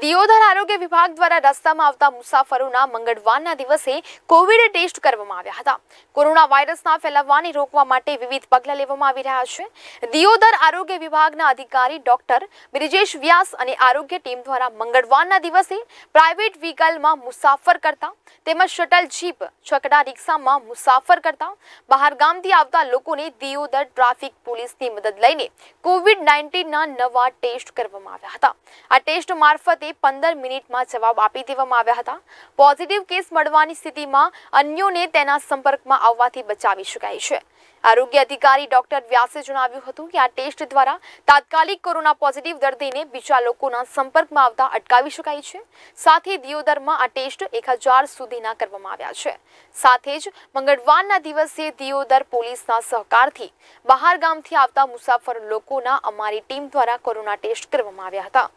દિયોદર આરોગ્ય વિભાગ દ્વારા રસ્તામાં આવતા મુસાફરોના મંગડવાના દિવસે કોવિડ ટેસ્ટ કરવામાં આવ્યા હતા કોરોના વાયરસના ફેલાવવાની રોકવા માટે વિવિધ પગલા લેવામાં આવી રહ્યા છે દિયોદર આરોગ્ય વિભાગના અધિકારી ડોક્ટર બ્રિજેશ વ્યાસ અને આરોગ્ય ટીમ દ્વારા મંગડવાના દિવસે પ્રાઇવેટ વાહનમાં મુસાફર કરતા તેમજ શટલ જીપ છકડા રિક્ષામાં મુસાફર કરતા બહાર ગામથી આવતા લોકોએ દિયોદર ટ્રાફિક પોલીસની મદદ લઈને કોવિડ 19 ના નવા ટેસ્ટ કરવામાં આવ્યા હતા આ ટેસ્ટ માર્ફ તે 15 મિનિટમાં જવાબ આપી દેવામાં આવ્યા હતા પોઝિટિવ કેસ મળવાની સ્થિતિમાં અન્યોને તેના સંપર્કમાં આવвати બચાવી શકાય છે આરોગ્ય અધિકારી ડોક્ટર વ્યાસે જણાવ્યું હતું કે આ ટેસ્ટ દ્વારા તાત્કાલિક કોરોના પોઝિટિવ દર્દીને બીચાલકોના સંપર્કમાં આવતા અટકાવી શકાય છે સાથે દિયોદરમાં આ ટેસ્ટ 1000 સુધી ના કરવામાં આવ્યા છે સાથે જ મંગડવાનના દિવસે દિયોદર પોલીસના સહકારથી બહાર ગામથી આવતા મુસાફર લોકોના અમારી ટીમ દ્વારા કોરોના ટેસ્ટ કરવામાં આવ્યા હતા